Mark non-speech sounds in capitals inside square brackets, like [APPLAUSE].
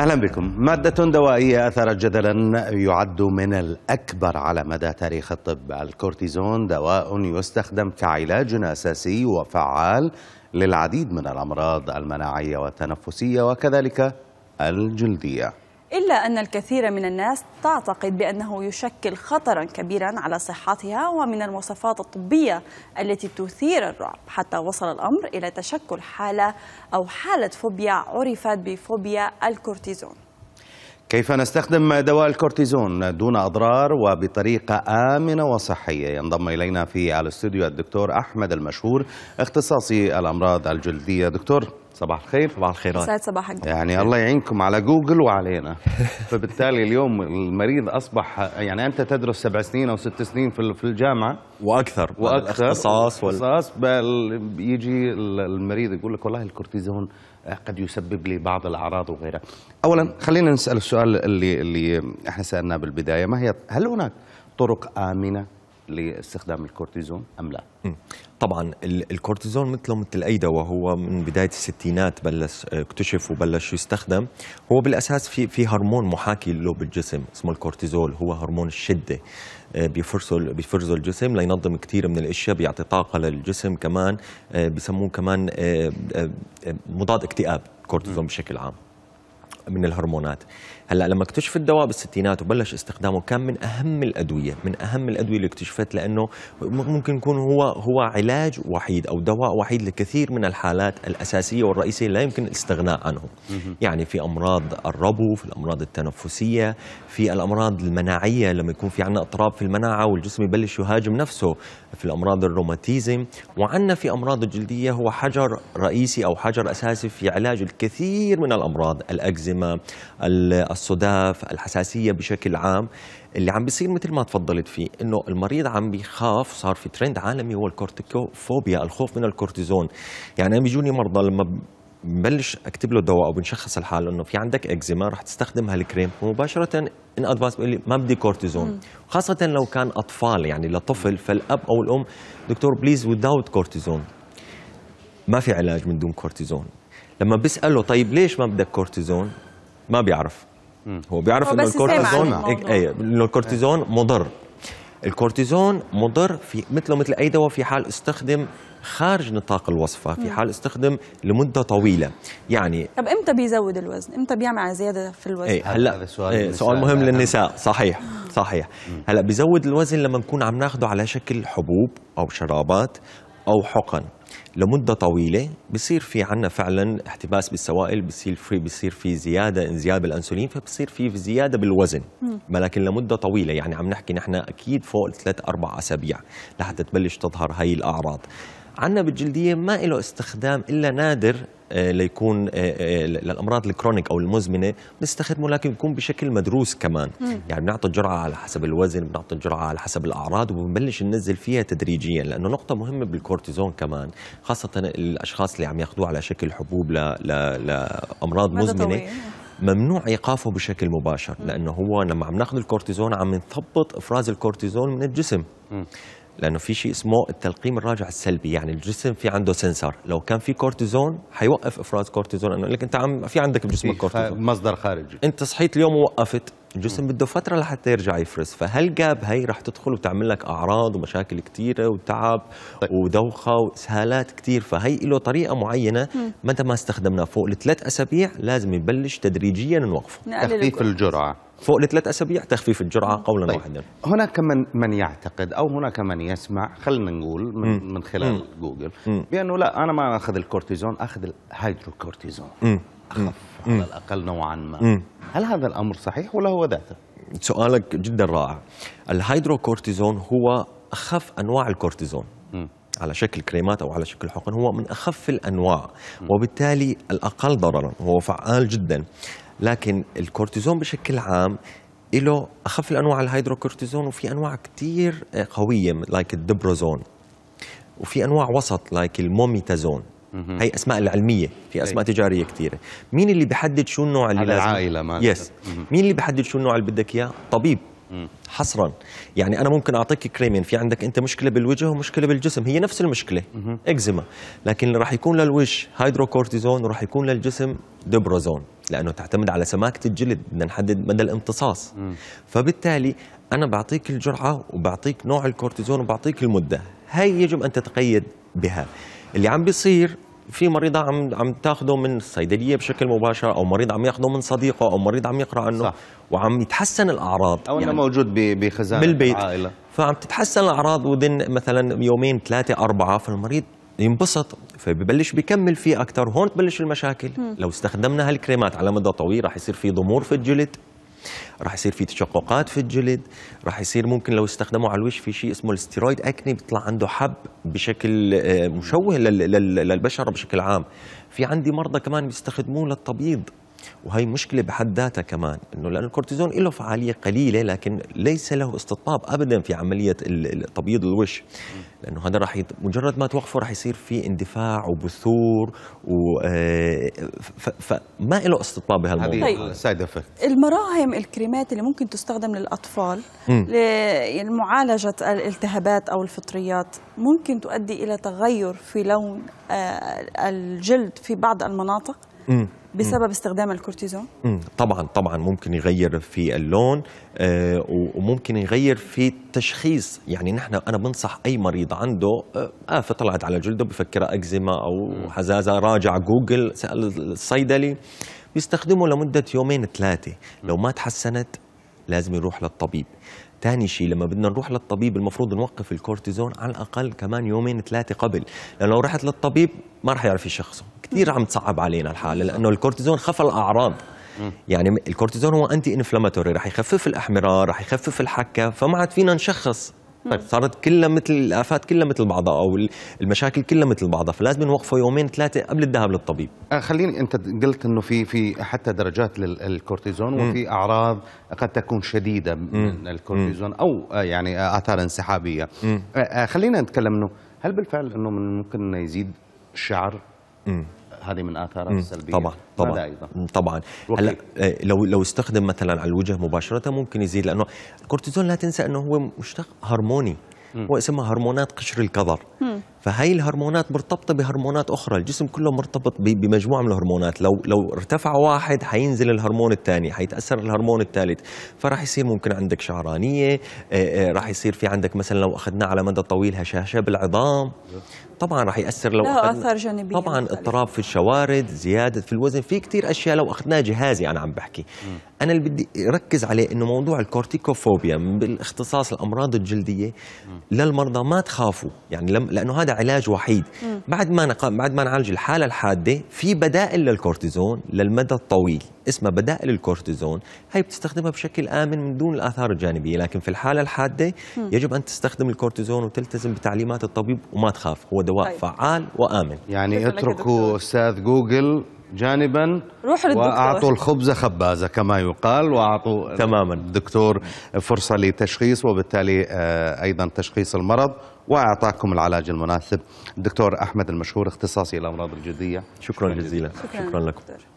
أهلا بكم مادة دوائية أثرت جدلا يعد من الأكبر على مدى تاريخ الطب الكورتيزون دواء يستخدم كعلاج أساسي وفعال للعديد من الأمراض المناعية والتنفسية وكذلك الجلدية إلا أن الكثير من الناس تعتقد بأنه يشكل خطرا كبيرا على صحتها ومن المواصفات الطبية التي تثير الرعب حتى وصل الأمر إلى تشكل حالة أو حالة فوبيا عرفت بفوبيا الكورتيزون كيف نستخدم دواء الكورتيزون دون أضرار وبطريقة آمنة وصحية ينضم إلينا في الاستوديو الدكتور أحمد المشهور اختصاصي الأمراض الجلدية دكتور صباح الخير صباح الخيرات سعد صباحك يعني الله يعينكم على جوجل وعلينا [LAUGHS] فبالتالي اليوم المريض اصبح يعني انت تدرس سبع سنين او ست سنين في الجامعه واكثر واكثر اختصاص وال... يجي المريض يقول لك والله الكورتيزون قد يسبب لي بعض الاعراض وغيرها. اولا خلينا نسال السؤال اللي اللي احنا سالناه بالبدايه ما هي هل هناك طرق امنه لاستخدام الكورتيزون ام لا؟ طبعا الكورتيزون مثله مثل اي دواء هو من بدايه الستينات بلش آه، اكتشف وبلش يستخدم هو بالاساس في في هرمون محاكي له بالجسم اسمه الكورتيزول هو هرمون الشده آه، بيفرزه بيفرزه الجسم لينظم كثير من الاشياء بيعطي طاقه للجسم كمان آه، بسموه كمان مضاد اكتئاب الكورتيزون بشكل عام من الهرمونات هلا لما اكتشف الدواء بالستينات وبلش استخدامه كان من اهم الادويه من اهم الادويه اللي اكتشفت لانه ممكن يكون هو هو علاج وحيد او دواء وحيد لكثير من الحالات الاساسيه والرئيسيه لا يمكن الاستغناء عنه يعني في امراض الربو في الامراض التنفسيه في الامراض المناعيه لما يكون في عندنا اضطراب في المناعه والجسم يبلش يهاجم نفسه في الامراض الروماتيزم وعندنا في امراض الجلديه هو حجر رئيسي او حجر اساسي في علاج الكثير من الامراض الاكزيما الحمى الصداف الحساسية بشكل عام اللي عم بيصير مثل ما تفضلت فيه انه المريض عم بيخاف صار في ترند عالمي هو الكورتيكوفوبيا الخوف من الكورتيزون يعني انا بيجوني مرضى لما ببلش اكتب له دواء او بنشخص الحال انه في عندك اكزيما رح تستخدم هالكريم ومباشره ان ادفانس بيقول لي ما بدي كورتيزون خاصه لو كان اطفال يعني لطفل فالاب او الام دكتور بليز وداوت كورتيزون ما في علاج من دون كورتيزون لما بساله طيب ليش ما بدك كورتيزون ما بيعرف هو بيعرف انه الكورتيزون إيه،, ايه انه الكورتيزون مضر الكورتيزون مضر في مثله مثل اي دواء في حال استخدم خارج نطاق الوصفه في حال استخدم لمده طويله يعني طب امتى بيزود الوزن امتى بيعمل على زياده في الوزن ايه هلا سؤال, ايه سؤال مهم للنساء صحيح صحيح هلا بيزود الوزن لما نكون عم ناخده على شكل حبوب او شرابات أو حقن لمدة طويلة بصير في عنا فعلا احتباس بالسوائل بصير في بصير في زيادة انزياب الأنسولين فبصير في زيادة بالوزن ولكن لمدة طويلة يعني عم نحكي نحن أكيد فوق ثلاث أربع أسابيع لحتى تبلش تظهر هاي الأعراض عندنا بالجلديه ما له استخدام الا نادر آه، ليكون آه، آه، للامراض الكرونيك او المزمنه بنستخدمه لكن بيكون بشكل مدروس كمان مم. يعني بنعطي الجرعه على حسب الوزن بنعطي الجرعه على حسب الاعراض وبنبلش ننزل فيها تدريجيا لانه نقطه مهمه بالكورتيزون كمان خاصه الاشخاص اللي عم ياخذوه على شكل حبوب ل... ل... لامراض مزمنه طويل. ممنوع ايقافه بشكل مباشر لانه هو لما عم ناخذ الكورتيزون عم نثبط افراز الكورتيزون من الجسم لانه في شيء اسمه التلقيم الراجع السلبي يعني الجسم في عنده سنسر لو كان في كورتيزون حيوقف افراز كورتيزون انه لك انت عم في عندك بجسمك كورتيزون مصدر خارجي انت صحيت اليوم ووقفت الجسم بده فتره لحتى يرجع يفرز فهل جاب هي رح تدخل وتعمل لك اعراض ومشاكل كثيره وتعب طيب. ودوخه واسهالات كثير فهي له طريقه معينه متى ما استخدمناه فوق الثلاث اسابيع لازم يبلش تدريجيا نوقفه تخفيف الجرعه فوق الثلاث اسابيع تخفيف الجرعه قولا طيب. واحدا هناك من من يعتقد او هناك من يسمع خلينا نقول من, من خلال مم. جوجل بانه لا انا ما اخذ الكورتيزون اخذ الهيدروكورتيزون اخف على الاقل نوعا ما هل هذا الامر صحيح ولا هو ذاته؟ سؤالك جدا رائع الهيدروكورتيزون هو اخف انواع الكورتيزون على شكل كريمات او على شكل حقن هو من اخف الانواع وبالتالي الاقل ضررا هو فعال جدا لكن الكورتيزون بشكل عام له اخف الانواع الهيدروكورتيزون وفي انواع كثير قويه لايك like الدبروزون وفي انواع وسط لايك like الموميتازون هي اسماء العلميه في اسماء إيه. تجاريه كثيره مين اللي بيحدد شو النوع اللي لازم العائله ما يس مين اللي بيحدد شو النوع اللي بدك اياه طبيب حصرا يعني انا ممكن اعطيك كريمين في عندك انت مشكله بالوجه ومشكله بالجسم هي نفس المشكله اكزيما لكن راح يكون للوجه هيدروكورتيزون وراح يكون للجسم دبروزون لانه تعتمد على سماكه الجلد بدنا نحدد مدى الامتصاص فبالتالي انا بعطيك الجرعه وبعطيك نوع الكورتيزون وبعطيك المده هي يجب ان تتقيد بها اللي عم بيصير في مريضه عم عم تاخده من الصيدليه بشكل مباشر او مريض عم ياخده من صديقه او مريض عم يقرا عنه صح. وعم يتحسن الاعراض او يعني انه موجود بخزانه بالبيت العائله فعم تتحسن الاعراض ودن مثلا يومين ثلاثه اربعه فالمريض ينبسط فببلش بيكمل فيه اكثر هون تبلش المشاكل م. لو استخدمنا هالكريمات على مدى طويل راح يصير في ضمور في الجلد راح يصير في تشققات في الجلد راح يصير ممكن لو استخدموا على الوش في شيء اسمه الستيرويد اكني بيطلع عنده حب بشكل آه، مشوه للبشره بشكل عام في عندي مرضى كمان بيستخدموه للتبييض وهي مشكله بحد ذاتها كمان انه لان الكورتيزون له فعاليه قليله لكن ليس له استطباب ابدا في عمليه تبييض الوش لانه هذا راح يت... مجرد ما توقفه راح يصير في اندفاع وبثور و آه، ف... فما له استطباب بهالموضوع هذه سايد افكت المراهم الكريمات اللي ممكن تستخدم للاطفال لمعالجه يعني الالتهابات او الفطريات ممكن تؤدي الى تغير في لون آه، الجلد في بعض المناطق بسبب استخدام الكورتيزون؟ طبعا طبعا ممكن يغير في اللون آه، وممكن يغير في التشخيص يعني نحن انا بنصح اي مريض عنده افه آه، طلعت على جلده بفكرها اكزيما او حزازه راجع جوجل سال الصيدلي بيستخدمه لمده يومين ثلاثه لو ما تحسنت لازم يروح للطبيب ثاني شيء لما بدنا نروح للطبيب المفروض نوقف الكورتيزون على الاقل كمان يومين ثلاثه قبل لانه لو رحت للطبيب ما راح يعرف يشخصه كثير عم تصعب علينا الحاله لانه الكورتيزون خف الاعراض يعني الكورتيزون هو انتي انفلاماتوري رح يخفف الاحمرار رح يخفف الحكه فما عاد فينا نشخص طيب صارت كلها مثل الافات كلها مثل بعضها او المشاكل كلها مثل بعضها فلازم نوقفه يومين ثلاثه قبل الذهاب للطبيب آه خليني انت قلت انه في في حتى درجات للكورتيزون وفي اعراض قد تكون شديده من الكورتيزون او آه، يعني آه، اثار انسحابيه آه،, آه خلينا نتكلم انه هل بالفعل انه ممكن يزيد الشعر هذه من اثارها السلبيه طبعا طبعا أيضا. طبعا هلا آه، لو لو استخدم مثلا على الوجه مباشره ممكن يزيد لانه الكورتيزون لا تنسى انه هو مشتق هرموني هو اسمها هرمونات قشر الكظر فهي الهرمونات مرتبطه بهرمونات اخرى الجسم كله مرتبط بمجموعه من الهرمونات لو لو ارتفع واحد حينزل الهرمون الثاني حيتاثر الهرمون الثالث فراح يصير ممكن عندك شعرانيه آه، آه، راح يصير في عندك مثلا لو اخذناه على مدى طويل هشاشه بالعظام طبعا راح ياثر لو له اثار جانبيه طبعا اضطراب في الشوارد زياده في الوزن في كثير اشياء لو اخذناها جهازي انا عم بحكي م. انا اللي بدي ركز عليه انه موضوع الكورتيكوفوبيا بالاختصاص الامراض الجلديه م. للمرضى ما تخافوا يعني لم لانه هذا علاج وحيد م. بعد ما نق... بعد ما نعالج الحاله الحاده في بدائل للكورتيزون للمدى الطويل اسمها بدائل الكورتيزون هي بتستخدمها بشكل آمن من دون الآثار الجانبية لكن في الحالة الحادة يجب أن تستخدم الكورتيزون وتلتزم بتعليمات الطبيب وما تخاف هو دواء طيب. فعال وآمن يعني اتركوا أستاذ جوجل جانبا روح للدكتور واعطوا الخبز خبازه كما يقال واعطوا تماما الدكتور فرصه لتشخيص وبالتالي آه، ايضا تشخيص المرض واعطاكم العلاج المناسب الدكتور احمد المشهور اختصاصي الامراض الجلديه شكرا, شكرا جزيلا شكرا, شكرا لكم دكتور.